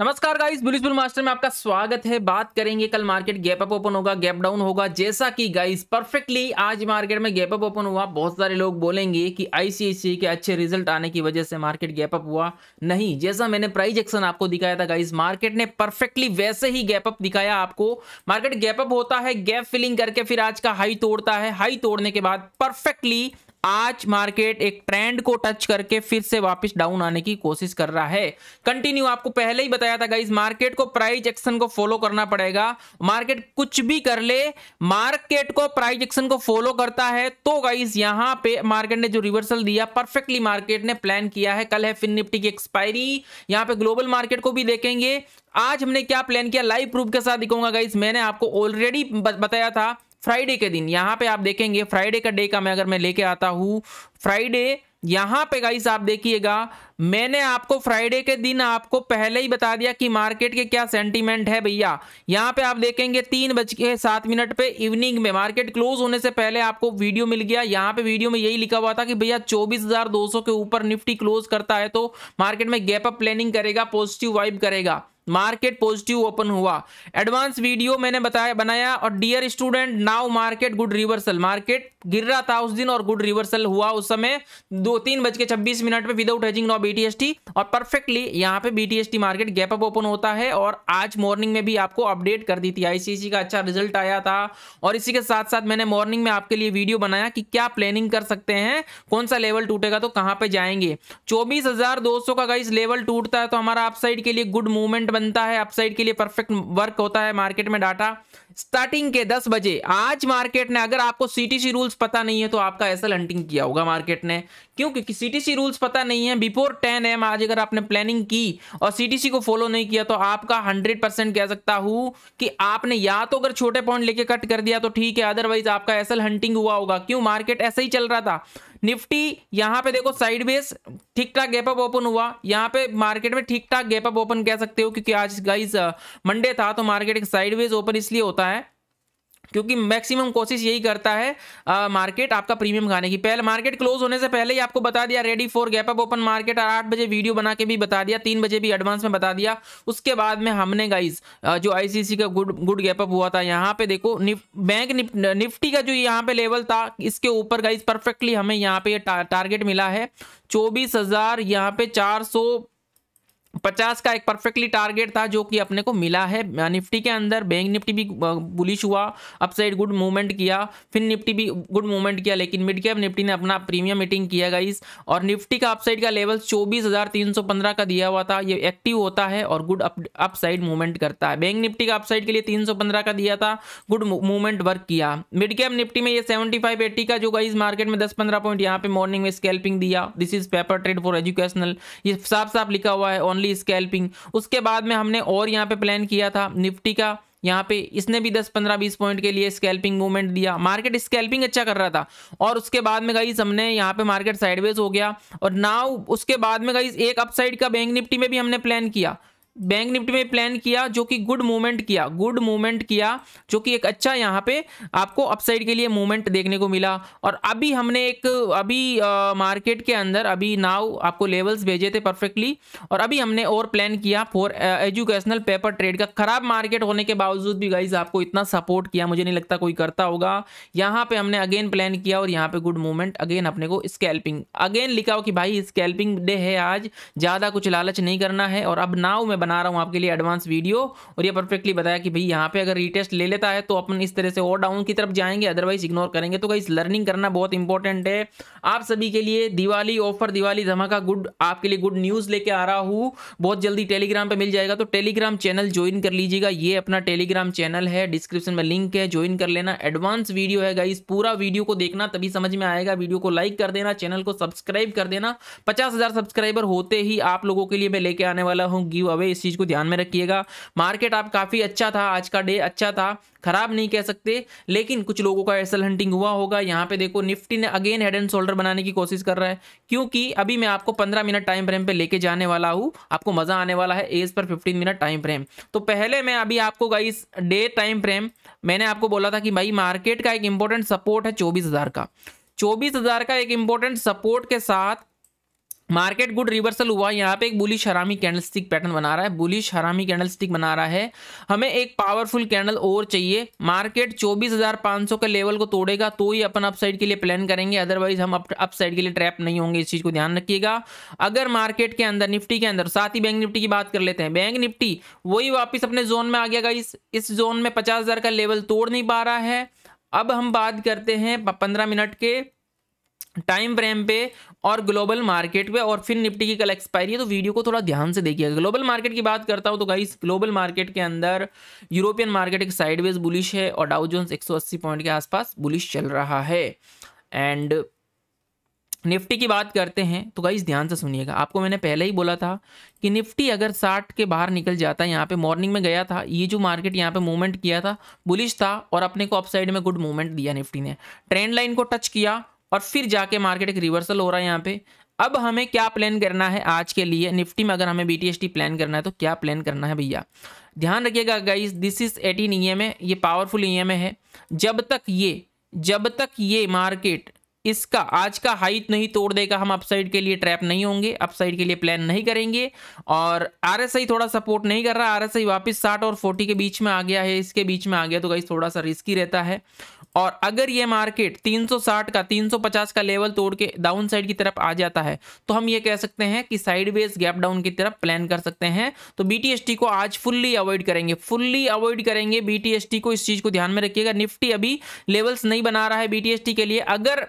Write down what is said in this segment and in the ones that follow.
नमस्कार guys bull master में आपका स्वागत है बात करेंगे कल मार्केट गैप अप ओपन होगा गैप डाउन होगा जैसा कि गाइस परफेक्टली आज मार्केट में गैप अप ओपन हुआ बहुत सारे लोग बोलेंगे कि आईसीआईसी के अच्छे रिजल्ट आने की वजह से मार्केट गैप अप हुआ नहीं जैसा मैंने प्राइज एक्शन आपको दिखाया था गाइज मार्केट ने परफेक्टली वैसे ही गैप अप दिखाया आपको मार्केट गैप अप होता है गैप फिलिंग करके फिर आज का हाई तोड़ता है हाई तोड़ने के बाद परफेक्टली आज मार्केट एक ट्रेंड को टच करके फिर से वापस डाउन आने की कोशिश कर रहा है कंटिन्यू आपको पहले ही बताया था गाइज मार्केट को प्राइज एक्शन को फॉलो करना पड़ेगा मार्केट कुछ भी कर ले मार्केट को प्राइज एक्शन को फॉलो करता है तो गाइज यहां पे मार्केट ने जो रिवर्सल दिया परफेक्टली मार्केट ने प्लान किया है कल है फिन निफ्टी की एक्सपायरी यहां पे ग्लोबल मार्केट को भी देखेंगे आज हमने क्या प्लान किया लाइव प्रूफ के साथ दिखाऊंगा गाइज मैंने आपको ऑलरेडी बताया था फ्राइडे के दिन यहाँ पे आप देखेंगे फ्राइडे का डे का मैं अगर मैं लेके आता हूँ फ्राइडे यहाँ पे गाइस आप देखिएगा मैंने आपको फ्राइडे के दिन आपको पहले ही बता दिया कि मार्केट के क्या सेंटीमेंट है भैया यहाँ पे आप देखेंगे तीन बज के सात मिनट पे इवनिंग में मार्केट क्लोज होने से पहले आपको वीडियो मिल गया यहाँ पे वीडियो में यही लिखा हुआ था कि भैया 24,200 के ऊपर निफ्टी क्लोज करता है तो मार्केट में गैप अप प्लानिंग करेगा पॉजिटिव वाइब करेगा मार्केट पॉजिटिव ओपन हुआ एडवांस वीडियो मैंने बताया बनाया और dear student now market good reversal market गिर रहा था उस दिन और गुड रिवर्सल हुआ उस समय दो तीन बज के छब्बीस मिनट पे विदाउट हेजिंग नॉ बीटीएसटी और परफेक्टली यहाँ पे BTST market gap up open होता है और आज मॉर्निंग में भी आपको अपडेट कर दी थी आईसीसी का अच्छा रिजल्ट आया था और इसी के साथ साथ मैंने मॉर्निंग में आपके लिए वीडियो बनाया कि क्या प्लानिंग कर सकते हैं कौन सा लेवल टूटेगा तो कहाँ पे जाएंगे चौबीस का अगर लेवल टूटता है तो हमारा आप के लिए गुड मूवमेंट बनता है अपसाइड के लिए परफेक्ट वर्क होता है मार्केट में डाटा स्टार्टिंग के 10 बजे आज मार्केट ने अगर आपको सीटीसी रूल्स पता नहीं है तो आपका एसल हंटिंग किया होगा मार्केट ने क्यों क्योंकि सीटीसी रूल्स पता नहीं है बिफोर टेन एम आज अगर आपने प्लानिंग की और सीटीसी को फॉलो नहीं किया तो आपका हंड्रेड परसेंट कह सकता हूं कि आपने या तो अगर छोटे पॉइंट लेके कट कर दिया तो ठीक है अदरवाइज आपका एसल हंटिंग हुआ होगा क्यों मार्केट ऐसे ही चल रहा था निफ्टी यहाँ पे देखो साइडवेज ठीक ठाक गैप अप ओपन हुआ यहाँ पे मार्केट में ठीक ठाक गैप अप ओपन कह सकते हो क्योंकि आज गाइज मंडे uh, था तो मार्केट साइडवेज ओपन इसलिए होता है क्योंकि मैक्सिमम कोशिश यही करता है आ, मार्केट आपका प्रीमियम खाने की पहले मार्केट क्लोज होने से पहले ही आपको बता दिया ready for gap up open market और आठ बजे वीडियो बना के भी बता दिया तीन बजे भी एडवांस में बता दिया उसके बाद में हमने गाइस जो आईसीसी का गुड गुड गैप अप हुआ था यहाँ पे देखो निफ, बैंक निफ, निफ्टी का जो यहाँ पे लेवल था इसके ऊपर गाइज परफेक्टली हमें यहाँ पे टा, टारगेट मिला है चौबीस हजार यहाँ पे चार सौ पचास का एक परफेक्टली टारगेट था जो कि अपने को मिला है निफ्टी के अंदर बैंक निफ्टी भी बुलिश हुआ अपसाइड गुड मूवमेंट किया फिर निफ्टी भी गुड मूवमेंट किया लेकिन मिड कैप निफ्टी ने अपना प्रीमियम मीटिंग किया गाइस और निफ्टी का अपसाइड का लेवल चौबीस का दिया हुआ था ये एक्टिव होता है और गुड अपसाइड मूवमेंट करता है बैंक निफ्टी का अपसाइड के लिए तीन का दिया था गुड मूवमेंट वर्क किया मिड कैप निफ्टी में ये सेवेंटी फाइव का जो गाइज मार्केट में दस पंद्रह पॉइंट यहाँ पे मॉर्निंग में स्कैल्पिंग दिया this is paper trade for educational ये साफ साफ लिखा हुआ है ओनली ओनली स्कैल्पिंग उसके बाद में हमने और यहाँ पे प्लान किया था निफ्टी का यहाँ पे इसने भी 10 15 20 पॉइंट के लिए स्कैल्पिंग मूवमेंट दिया मार्केट स्कैल्पिंग अच्छा कर रहा था और उसके बाद में गाइस हमने यहाँ पे मार्केट साइडवेज हो गया और नाउ उसके बाद में गाइस एक अपसाइड का बैंक निफ्टी में भी हमने प्लान किया बैंक निफ्टी में प्लान किया जो कि गुड मूवमेंट किया गुड मूवमेंट किया जो कि एक अच्छा यहाँ पे आपको अपसाइड के लिए मूवमेंट देखने को मिला और अभी हमने एक अभी आ, मार्केट के अंदर अभी नाव आपको लेवल्स भेजे थे परफेक्टली और अभी हमने और प्लान किया फॉर एजुकेशनल पेपर ट्रेड का खराब मार्केट होने के बावजूद भी गाइज आपको इतना सपोर्ट किया मुझे नहीं लगता कोई करता होगा यहाँ पे हमने अगेन प्लान किया और यहाँ पे गुड मूवमेंट अगेन अपने को स्कैल्पिंग अगेन लिखा हो कि भाई स्कैल्पिंग डे है आज ज़्यादा कुछ लालच नहीं करना है और अब नाव में बना रहा हूँ आपके लिए एडवांस वीडियो और ये परफेक्टली बताया कि भाई यहाँ पे अगर रीटेस्ट ले लेता है तो अपन इस तरह से और डाउन की तरफ जाएंगे अदरवाइज इग्नोर करेंगे तो गाइस लर्निंग करना बहुत इंपॉर्टेंट है आप सभी के लिए दिवाली ऑफर दिवाली धमाका गुड आपके लिए गुड न्यूज़ लेके आ रहा हूँ बहुत जल्दी टेलीग्राम पर मिल जाएगा तो टेलीग्राम चैनल ज्वाइन कर लीजिएगा ये अपना टेलीग्राम चैनल है डिस्क्रिप्शन में लिंक है ज्वाइन कर लेना एडवांस वीडियो है गाइस पूरा वीडियो को देखना तभी समझ में आएगा वीडियो को लाइक कर देना चैनल को सब्सक्राइब कर देना पचास सब्सक्राइबर होते ही आप लोगों के लिए मैं लेके आने वाला हूं गिव अवे इस चीज़ को ध्यान में रखिएगा मार्केट आप काफ़ी अच्छा था आज का डे अच्छा था खराब नहीं कह सकते लेकिन कुछ लोगों का एसल हंटिंग हुआ होगा यहाँ पे देखो निफ्टी ने अगेन हेड एंड शोल्डर बनाने की कोशिश कर रहा है क्योंकि अभी मैं आपको 15 मिनट टाइम फ्रेम पे लेके जाने वाला हूँ आपको मज़ा आने वाला है as per 15 minute time frame तो पहले मैं अभी आपको गई डे टाइम फ्रेम मैंने आपको बोला था कि भाई मार्केट का एक इंपॉर्टेंट सपोर्ट है चौबीस का चौबीस का एक इंपॉर्टेंट सपोर्ट के साथ मार्केट गुड रिवर्सल हुआ यहाँ पे एक बुलिश हरामी कैंडलस्टिक पैटर्न बना रहा है बुलिश हरामी कैंडलस्टिक बना रहा है हमें एक पावरफुल कैंडल और चाहिए मार्केट 24,500 के लेवल को तोड़ेगा तो ही अपन अपसाइड के लिए प्लान करेंगे अदरवाइज हम अपसाइड के लिए ट्रैप नहीं होंगे इस चीज़ को ध्यान रखिएगा अगर मार्केट के अंदर निफ्टी के अंदर साथ ही बैंक निफ्टी की बात कर लेते हैं बैंक निफ्टी वही वापिस अपने जोन में आ गया इस इस जोन में पचास का लेवल तोड़ नहीं पा रहा है अब हम बात करते हैं पंद्रह मिनट के टाइम फ्रेम पे और ग्लोबल मार्केट पे और फिर निफ्टी की कल एक्सपायरी है तो वीडियो को थोड़ा ध्यान से देखिएगा ग्लोबल मार्केट की बात करता हूँ तो गाइस ग्लोबल मार्केट के अंदर यूरोपियन मार्केट एक साइडवेज बुलिश है और डाउ जोन्स 180 पॉइंट के आसपास बुलिश चल रहा है एंड निफ्टी की बात करते हैं तो गाइस ध्यान से सुनिएगा आपको मैंने पहले ही बोला था कि निफ्टी अगर 60 के बाहर निकल जाता है यहाँ पे मॉर्निंग में गया था ये जो मार्केट यहाँ पे मूवमेंट किया था बुलिश था और अपने को अपसाइड में गुड मूवमेंट दिया निफ्टी ने ट्रेंड लाइन को टच किया और फिर जाके मार्केट एक रिवर्सल हो रहा है यहाँ पे अब हमें क्या प्लान करना है आज के लिए निफ्टी में अगर हमें बी प्लान करना है तो क्या प्लान करना है भैया ध्यान रखिएगा guys this is eighteen E M ये पावरफुल ई एम है जब तक ये जब तक ये मार्केट इसका आज का हाइट नहीं तोड़ देगा हम अपसाइड के लिए ट्रैप नहीं होंगे अपसाइड के लिए प्लान नहीं करेंगे और आरएसआई थोड़ा सपोर्ट नहीं कर रहा आरएसआई वापस 60 और 40 के बीच में आ गया है इसके बीच में आ गया तो गाइस थोड़ा सा रिस्की रहता है और अगर ये मार्केट 360 का 350 का लेवल तोड़ के डाउन साइड की तरफ आ जाता है तो हम ये कह सकते हैं कि साइडवेज गैप डाउन की तरफ प्लान कर सकते हैं तो बी को आज फुल्ली अवॉइड करेंगे फुल्ली अवॉइड करेंगे बी को इस चीज को ध्यान में रखिएगा निफ्टी अभी लेवल्स नहीं बना रहा है बी के लिए अगर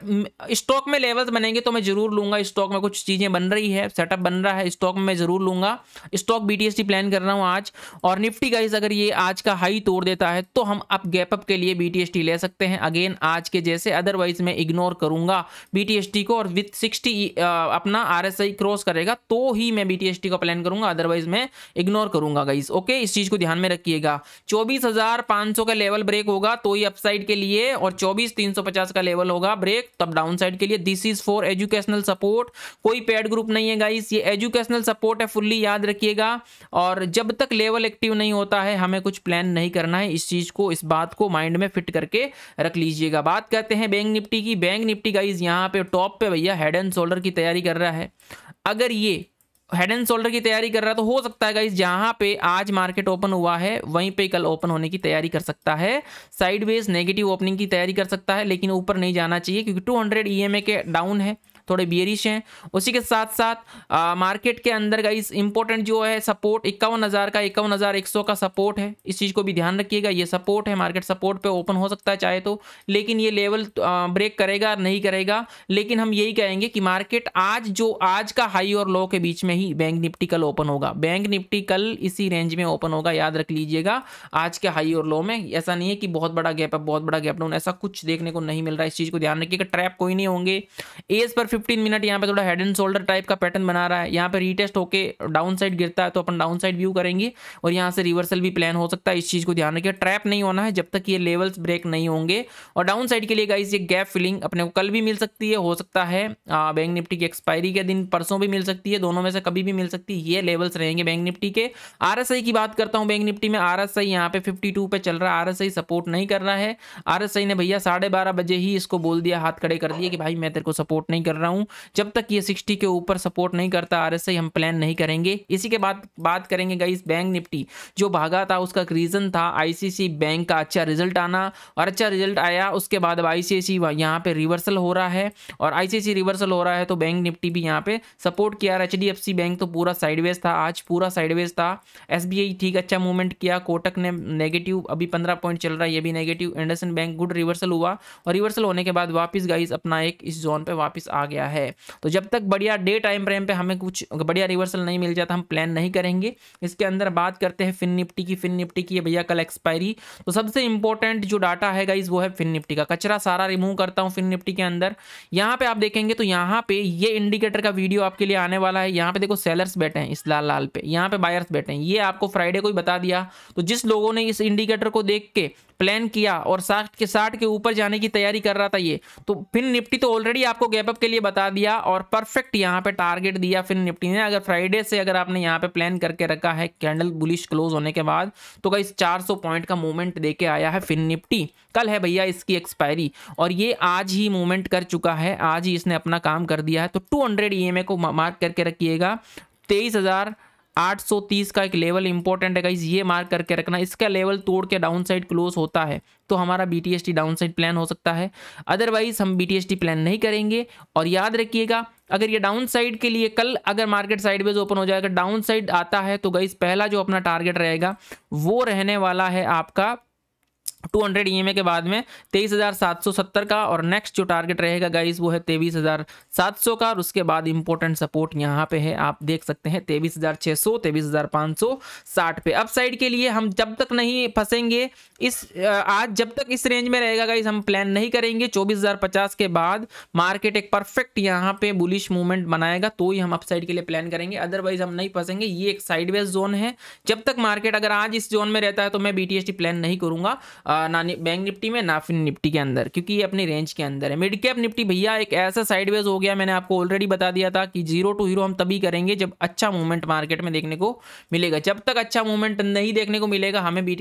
स्टॉक में लेवल्स बनेंगे तो मैं जरूर लूंगा स्टॉक में कुछ चीजें बन रही है सेटअप बन रहा है स्टॉक में मैं जरूर लूंगा स्टॉक बी प्लान कर रहा हूं आज और निफ्टी गाइस अगर ये आज का हाई तोड़ देता है तो हम अप गैप अप के लिए बी ले सकते हैं हैं अगेन आज के जैसे अदरवाइज मैं इग्नोर करूंगा बीटीएसटी को और विथ सिक्सटी अपना आरएसआई क्रॉस करेगा तो ही मैं बीटीएसटी का प्लान करूंगा अदरवाइज मैं इग्नोर करूंगा गाइज ओके इस चीज को ध्यान में रखिएगा चौबीस का लेवल ब्रेक होगा तो ही अपसाइड के लिए और चौबीस का लेवल होगा ब्रेक तब डाउन के लिए this is for educational support कोई पेड ग्रुप नहीं है गाइस ये एजुकेशनल सपोर्ट है फुल्ली याद रखिएगा और जब तक लेवल एक्टिव नहीं होता है हमें कुछ प्लान नहीं करना है इस चीज को इस बात को माइंड में फिट करके रख लीजिएगा बात करते हैं बैंक निफ्टी की बैंक निफ्टी गाइज यहाँ पे टॉप पे भैया हेड एंड शोल्डर की तैयारी कर रहा है अगर ये हेड एंड शोल्डर की तैयारी कर रहा है तो हो सकता है गाइज जहाँ पे आज मार्केट ओपन हुआ है वहीं पे कल ओपन होने की तैयारी कर सकता है साइडवेज नेगेटिव ओपनिंग की तैयारी कर सकता है लेकिन ऊपर नहीं जाना चाहिए क्योंकि 200 ईएमए e के डाउन है थोड़े बियरिश हैं उसी के साथ साथ मार्केट के अंदर का इस इंपॉर्टेंट जो है सपोर्ट इक्यावन हज़ार का इक्यावन हज़ार एक सौ का सपोर्ट है इस चीज़ को भी ध्यान रखिएगा ये सपोर्ट है मार्केट सपोर्ट पे ओपन हो सकता है चाहे तो लेकिन ये लेवल ब्रेक करेगा नहीं करेगा लेकिन हम यही कहेंगे कि मार्केट आज जो आज का हाई और लो के बीच में ही बैंक निफ्टी कल ओपन होगा बैंक निफ्टी कल इसी रेंज में ओपन होगा याद रख लीजिएगा आज के हाई और लो में ऐसा नहीं है कि बहुत बड़ा गैप है बहुत बड़ा गैप डाउन ऐसा कुछ देखने को नहीं मिल रहा है इस चीज़ को ध्यान रखिएगा ट्रैप कोई नहीं होंगे एज पर फिफ्टीन मिनट यहाँ पे थोड़ा हेड एंड शोल्डर टाइप का पैटर्न बना रहा है यहाँ पे रीटेस्ट होके डाउन साइड गिरता है तो अपन डाउन साइड व्यू करेंगे और यहाँ से रिवर्सल भी प्लान हो सकता है इस चीज़ को ध्यान रखिए ट्रैप नहीं होना है जब तक ये लेवल्स ब्रेक नहीं होंगे और डाउन साइड के लिए गाइस ये गैप फिलिंग अपने को कल भी मिल सकती है हो सकता है बैंक निफ्टी की एक्सपायरी के दिन परसों भी मिल सकती है दोनों में से कभी भी मिल सकती है ये लेवल्स रहेंगे बैंक निफ्टी के आर की बात करता हूँ बैंक निफ्टी में आर एस यहाँ पे फिफ्टी टू चल रहा है आर सपोर्ट नहीं कर रहा है आर ने भैया साढ़े बजे ही इसको बोल दिया हाथ खड़े कर दिए कि भाई मैं तेरे को सपोर्ट नहीं कर रहा रहा हूँ जब तक ये सिक्सटी के ऊपर सपोर्ट नहीं करता आर हम प्लान नहीं करेंगे इसी के बाद बात करेंगे गाइस बैंक निफ्टी जो भागा था उसका रीज़न था आईसीसी बैंक का अच्छा रिजल्ट आना और अच्छा रिजल्ट आया उसके बाद अब आईसीसी यहाँ पे रिवर्सल हो रहा है और आईसीसी रिवर्सल हो रहा है तो बैंक निफ्टी भी यहाँ पे सपोर्ट किया एच डी बैंक तो पूरा साइडवेज था आज पूरा साइडवेज था एस ठीक अच्छा मूवमेंट किया कोटक ने नेगेटिव अभी पंद्रह पॉइंट चल रहा है ये भी negative IndusInd bank good reversal हुआ और रिवर्सल होने के बाद वापस गाइज अपना एक इस जोन पे वापस आ गया गया है तो जब तक बढ़िया डे टाइम फ्रेम पे हमें कुछ बढ़िया रिवर्सल नहीं मिल जाता हम प्लान नहीं करेंगे इसके अंदर बात करते हैं फिन निफ्टी की फिन निफ्टी की भैया कल एक्सपायरी तो सबसे इंपॉर्टेंट जो डाटा है गाइज वो है फिन निफ्टी का कचरा सारा रिमूव करता हूँ फिन निफ्टी के अंदर यहाँ पे आप देखेंगे तो यहाँ पे ये इंडिकेटर का वीडियो आपके लिए आने वाला है यहाँ पे देखो सेलर्स बैठे हैं इस लाल लाल पे यहाँ पे बायर्स बैठे हैं ये आपको फ्राइडे को ही बता दिया तो जिस लोगों ने इस इंडिकेटर को देख के प्लान किया और साठ के साठ के ऊपर जाने की तैयारी कर रहा था ये तो फिर निफ्टी तो ऑलरेडी आपको गैप अप के लिए बता दिया और परफेक्ट यहाँ पे टारगेट दिया फिर निफ्टी ने अगर फ्राइडे से अगर आपने यहाँ पे प्लान करके रखा है कैंडल बुलिश क्लोज होने के बाद तो कई चार पॉइंट का मूवमेंट दे के आया है फिर निफ्टी कल है भैया इसकी एक्सपायरी और ये आज ही मूवमेंट कर चुका है आज ही इसने अपना काम कर दिया है तो टू हंड्रेड e को मार्क करके रखिएगा तेईस हज़ार 830 का एक लेवल इंपॉर्टेंट है ये मार्क करके रखना इसका लेवल तोड़ के डाउन साइड क्लोज होता है तो हमारा B T downside plan हो सकता है अदरवाइज हम बी टी प्लान नहीं करेंगे और याद रखिएगा अगर ये डाउन साइड के लिए कल अगर मार्केट साइडवेज ओपन हो जाएगा डाउन साइड आता है तो गाइज पहला जो अपना टारगेट रहेगा वो रहने वाला है आपका टू हंड्रेड ई e के बाद में तेईस हज़ार सात सौ सत्तर का और नेक्स्ट जो टारगेट रहेगा गाइस वो है तेईस हज़ार सात सौ का और उसके बाद इम्पोर्टेंट सपोर्ट यहाँ पे है आप देख सकते हैं तेईस हज़ार छः सौ तेईस हज़ार पाँच सौ साठ पे अपसाइड के लिए हम जब तक नहीं फंसेंगे इस आज जब तक इस रेंज में रहेगा गाइस हम प्लान नहीं करेंगे चौबीस हज़ार पचास के बाद मार्केट एक परफेक्ट यहाँ पे बुलिश मूवमेंट बनाएगा तो ही हम अपसाइड के लिए प्लान करेंगे अदरवाइज हम नहीं फंसेंगे ये एक साइडवेज जोन है जब तक मार्केट अगर आज इस जोन में रहता है तो मैं बी प्लान नहीं करूँगा ना बैंक निफ्टी में ना फिर निफ्टी के अंदर क्योंकि ये अपनी रेंज के अंदर है मिड कैप निफ्टी भैया एक ऐसा साइडवेज हो गया मैंने आपको ऑलरेडी बता दिया था कि जीरो टू हीरो हम तभी करेंगे जब अच्छा मूवमेंट मार्केट में देखने को मिलेगा जब तक अच्छा मूवमेंट नहीं देखने को मिलेगा हमें बी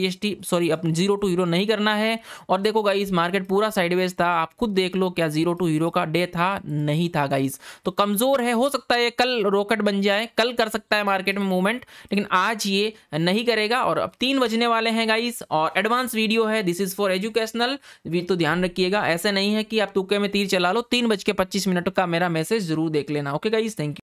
सॉरी अपने जीरो टू हीरो नहीं करना है और देखो गाइज मार्केट पूरा साइडवेज था आप खुद देख लो क्या जीरो टू हीरो का डे था नहीं था गाइज तो कमज़ोर है हो सकता है कल रॉकेट बन जाए कल कर सकता है मार्केट में मूवमेंट लेकिन आज ये नहीं करेगा और अब तीन बजने वाले हैं गाइस और एडवांस वीडियो है दिस इज फॉर एजुकेशनल भी तो ध्यान रखिएगा ऐसे नहीं है कि आप तुक्के में तीर चला लो तीन बज के पच्चीस मिनट का मेरा मैसेज जरूर देख लेना ओके गाइज थैंक यू